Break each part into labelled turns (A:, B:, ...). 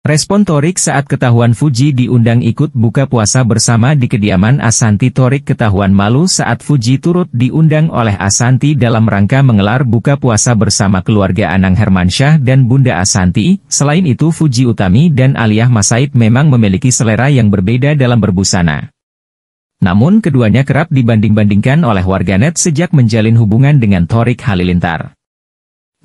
A: Respon Torik saat ketahuan Fuji diundang ikut buka puasa bersama di kediaman Asanti Torik ketahuan malu saat Fuji turut diundang oleh Asanti dalam rangka mengelar buka puasa bersama keluarga Anang Hermansyah dan Bunda Asanti. Selain itu Fuji Utami dan Aliyah Masaid memang memiliki selera yang berbeda dalam berbusana. Namun keduanya kerap dibanding-bandingkan oleh warganet sejak menjalin hubungan dengan Torik Halilintar.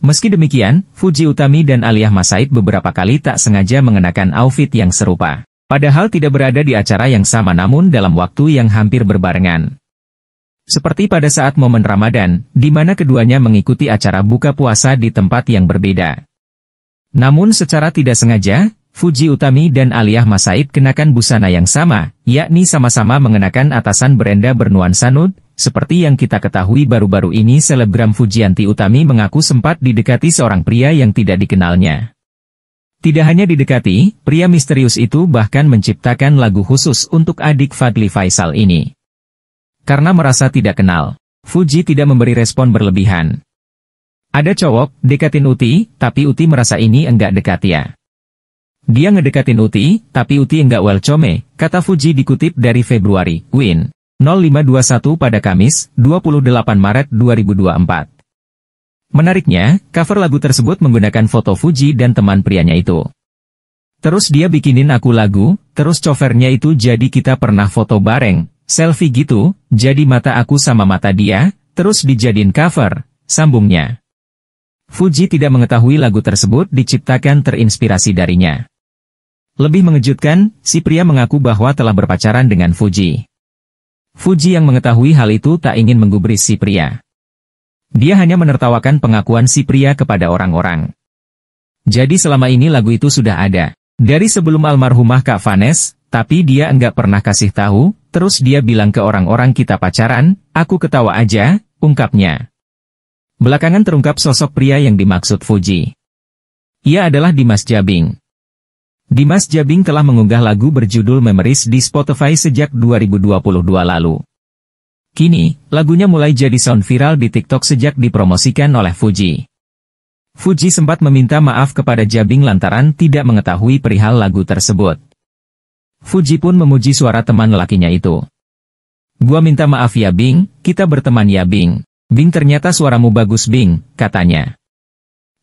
A: Meski demikian, Fuji Utami dan Aliyah Masaid beberapa kali tak sengaja mengenakan outfit yang serupa. Padahal tidak berada di acara yang sama namun dalam waktu yang hampir berbarengan. Seperti pada saat momen Ramadan, di mana keduanya mengikuti acara buka puasa di tempat yang berbeda. Namun secara tidak sengaja, Fuji Utami dan Aliyah Masaid kenakan busana yang sama, yakni sama-sama mengenakan atasan berenda bernuansa nude, seperti yang kita ketahui baru-baru ini selebgram Fujianti Utami mengaku sempat didekati seorang pria yang tidak dikenalnya. Tidak hanya didekati, pria misterius itu bahkan menciptakan lagu khusus untuk adik Fadli Faisal ini. Karena merasa tidak kenal, Fuji tidak memberi respon berlebihan. Ada cowok, dekatin Uti, tapi Uti merasa ini enggak dekat ya. Dia ngedekatin Uti, tapi Uti enggak welcome, kata Fuji dikutip dari Februari, Win. 0521 pada Kamis, 28 Maret 2024. Menariknya, cover lagu tersebut menggunakan foto Fuji dan teman prianya itu. Terus dia bikinin aku lagu, terus covernya itu jadi kita pernah foto bareng, selfie gitu, jadi mata aku sama mata dia, terus dijadiin cover, sambungnya. Fuji tidak mengetahui lagu tersebut diciptakan terinspirasi darinya. Lebih mengejutkan, si pria mengaku bahwa telah berpacaran dengan Fuji. Fuji yang mengetahui hal itu tak ingin menggubris si pria. Dia hanya menertawakan pengakuan si pria kepada orang-orang. Jadi selama ini lagu itu sudah ada. Dari sebelum almarhumah Kak Vanes, tapi dia enggak pernah kasih tahu, terus dia bilang ke orang-orang kita pacaran, aku ketawa aja, ungkapnya. Belakangan terungkap sosok pria yang dimaksud Fuji. Ia adalah Dimas Jabing. Dimas Jabing telah mengunggah lagu berjudul Memories di Spotify sejak 2022 lalu. Kini, lagunya mulai jadi sound viral di TikTok sejak dipromosikan oleh Fuji. Fuji sempat meminta maaf kepada Jabing lantaran tidak mengetahui perihal lagu tersebut. Fuji pun memuji suara teman lakinya itu. Gua minta maaf ya Bing, kita berteman ya Bing. Bing ternyata suaramu bagus Bing, katanya.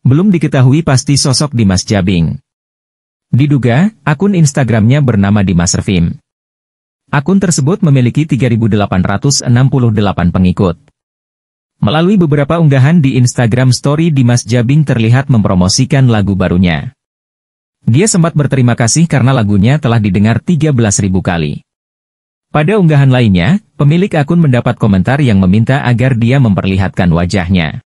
A: Belum diketahui pasti sosok Dimas Jabing. Diduga, akun Instagramnya bernama Dimas Servim. Akun tersebut memiliki 3.868 pengikut. Melalui beberapa unggahan di Instagram Story Dimas Jabing terlihat mempromosikan lagu barunya. Dia sempat berterima kasih karena lagunya telah didengar 13.000 kali. Pada unggahan lainnya, pemilik akun mendapat komentar yang meminta agar dia memperlihatkan wajahnya.